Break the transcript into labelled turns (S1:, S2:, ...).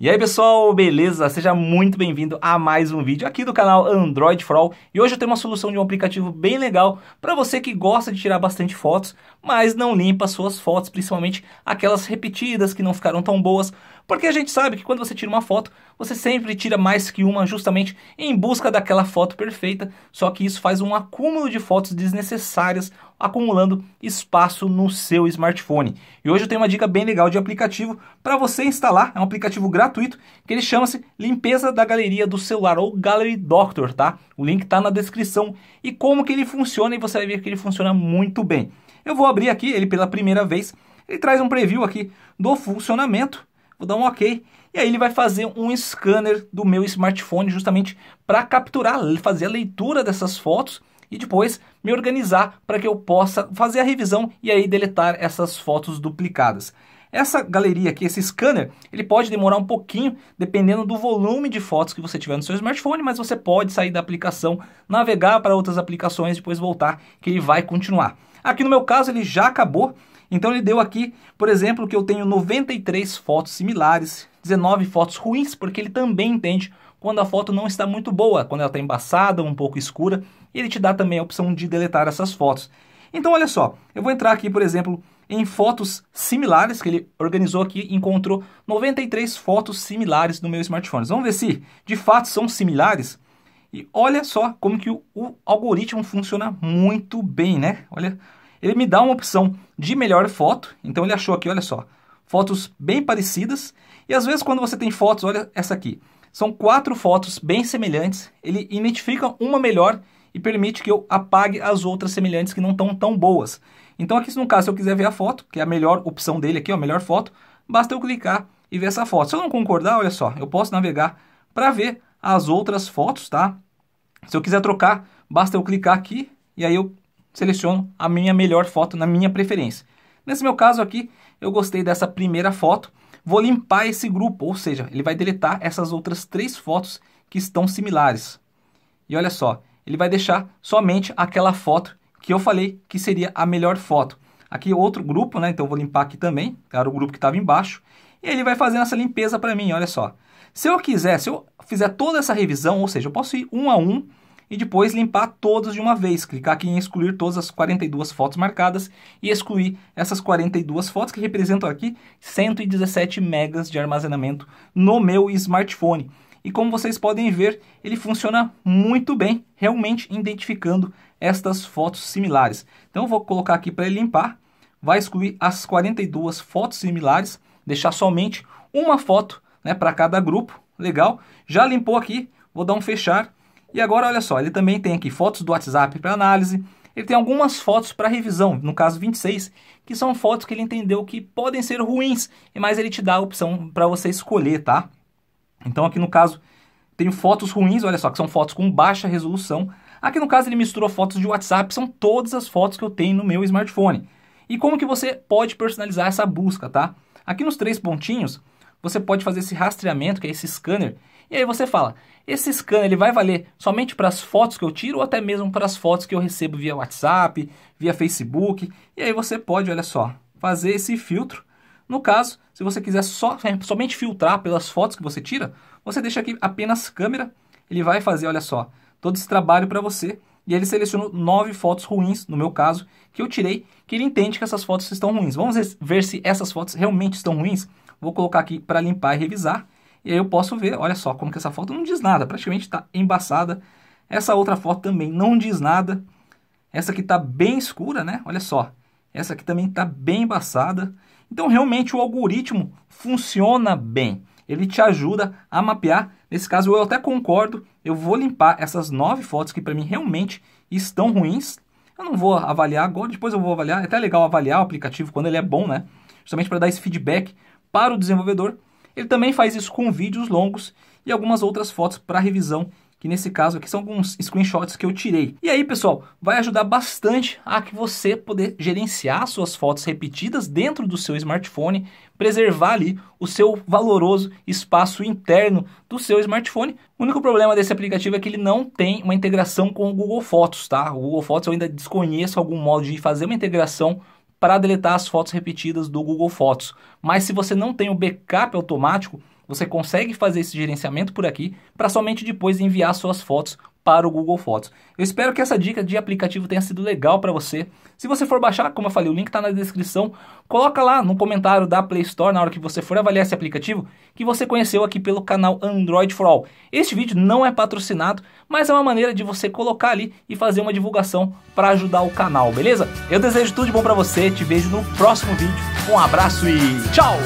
S1: E aí pessoal, beleza? Seja muito bem-vindo a mais um vídeo aqui do canal Android for All e hoje eu tenho uma solução de um aplicativo bem legal para você que gosta de tirar bastante fotos, mas não limpa suas fotos, principalmente aquelas repetidas que não ficaram tão boas porque a gente sabe que quando você tira uma foto, você sempre tira mais que uma justamente em busca daquela foto perfeita, só que isso faz um acúmulo de fotos desnecessárias, acumulando espaço no seu smartphone. E hoje eu tenho uma dica bem legal de aplicativo para você instalar, é um aplicativo gratuito, que ele chama-se Limpeza da Galeria do Celular ou Gallery Doctor, tá? O link está na descrição e como que ele funciona e você vai ver que ele funciona muito bem. Eu vou abrir aqui ele pela primeira vez, ele traz um preview aqui do funcionamento vou dar um OK. E aí ele vai fazer um scanner do meu smartphone justamente para capturar, fazer a leitura dessas fotos e depois me organizar para que eu possa fazer a revisão e aí deletar essas fotos duplicadas. Essa galeria aqui, esse scanner, ele pode demorar um pouquinho, dependendo do volume de fotos que você tiver no seu smartphone, mas você pode sair da aplicação, navegar para outras aplicações, e depois voltar, que ele vai continuar. Aqui no meu caso, ele já acabou, então ele deu aqui, por exemplo, que eu tenho 93 fotos similares, 19 fotos ruins, porque ele também entende quando a foto não está muito boa, quando ela está embaçada, um pouco escura, e ele te dá também a opção de deletar essas fotos. Então olha só, eu vou entrar aqui, por exemplo, em fotos similares, que ele organizou aqui, encontrou 93 fotos similares no meu smartphone. Vamos ver se de fato são similares. E olha só como que o, o algoritmo funciona muito bem, né? Olha ele me dá uma opção de melhor foto. Então ele achou aqui, olha só, fotos bem parecidas. E às vezes quando você tem fotos, olha essa aqui. São quatro fotos bem semelhantes, ele identifica uma melhor e permite que eu apague as outras semelhantes que não estão tão boas. Então aqui, no caso, se eu quiser ver a foto, que é a melhor opção dele aqui, ó, a melhor foto, basta eu clicar e ver essa foto. Se eu não concordar, olha só, eu posso navegar para ver as outras fotos, tá? Se eu quiser trocar, basta eu clicar aqui e aí eu seleciono a minha melhor foto na minha preferência. Nesse meu caso aqui, eu gostei dessa primeira foto, vou limpar esse grupo, ou seja, ele vai deletar essas outras três fotos que estão similares. E olha só, ele vai deixar somente aquela foto que eu falei que seria a melhor foto. Aqui outro grupo, né? Então eu vou limpar aqui também, era o grupo que estava embaixo. E ele vai fazer essa limpeza para mim, olha só. Se eu quiser, se eu fizer toda essa revisão, ou seja, eu posso ir um a um e depois limpar todas de uma vez. Clicar aqui em excluir todas as 42 fotos marcadas e excluir essas 42 fotos que representam aqui 117 megas de armazenamento no meu smartphone. E como vocês podem ver, ele funciona muito bem, realmente identificando estas fotos similares. Então eu vou colocar aqui para limpar, vai excluir as 42 fotos similares, deixar somente uma foto né, para cada grupo, legal. Já limpou aqui, vou dar um fechar, e agora, olha só, ele também tem aqui fotos do WhatsApp para análise, ele tem algumas fotos para revisão, no caso 26, que são fotos que ele entendeu que podem ser ruins, mas ele te dá a opção para você escolher, tá? Então aqui no caso tem fotos ruins, olha só, que são fotos com baixa resolução. Aqui no caso ele misturou fotos de WhatsApp, são todas as fotos que eu tenho no meu smartphone. E como que você pode personalizar essa busca, tá? Aqui nos três pontinhos, você pode fazer esse rastreamento, que é esse scanner, e aí você fala, esse scan ele vai valer somente para as fotos que eu tiro ou até mesmo para as fotos que eu recebo via WhatsApp, via Facebook. E aí você pode, olha só, fazer esse filtro. No caso, se você quiser só, é, somente filtrar pelas fotos que você tira, você deixa aqui apenas câmera. Ele vai fazer, olha só, todo esse trabalho para você. E ele selecionou nove fotos ruins, no meu caso, que eu tirei, que ele entende que essas fotos estão ruins. Vamos ver se essas fotos realmente estão ruins. Vou colocar aqui para limpar e revisar. E aí eu posso ver, olha só, como que essa foto não diz nada, praticamente está embaçada. Essa outra foto também não diz nada. Essa aqui está bem escura, né? Olha só, essa aqui também está bem embaçada. Então realmente o algoritmo funciona bem. Ele te ajuda a mapear. Nesse caso eu até concordo, eu vou limpar essas nove fotos que para mim realmente estão ruins. Eu não vou avaliar agora, depois eu vou avaliar. É até legal avaliar o aplicativo quando ele é bom, né? Justamente para dar esse feedback para o desenvolvedor ele também faz isso com vídeos longos e algumas outras fotos para revisão que nesse caso aqui são alguns screenshots que eu tirei. E aí, pessoal, vai ajudar bastante a que você poder gerenciar suas fotos repetidas dentro do seu smartphone, preservar ali o seu valoroso espaço interno do seu smartphone. O único problema desse aplicativo é que ele não tem uma integração com o Google Fotos, tá? O Google Fotos eu ainda desconheço algum modo de fazer uma integração para deletar as fotos repetidas do Google Fotos. Mas se você não tem o backup automático, você consegue fazer esse gerenciamento por aqui para somente depois enviar suas fotos para o Google Fotos. Eu espero que essa dica de aplicativo tenha sido legal para você. Se você for baixar, como eu falei, o link está na descrição. Coloca lá no comentário da Play Store, na hora que você for avaliar esse aplicativo, que você conheceu aqui pelo canal Android for All. Este vídeo não é patrocinado, mas é uma maneira de você colocar ali e fazer uma divulgação para ajudar o canal, beleza? Eu desejo tudo de bom para você, te vejo no próximo vídeo. Um abraço e tchau!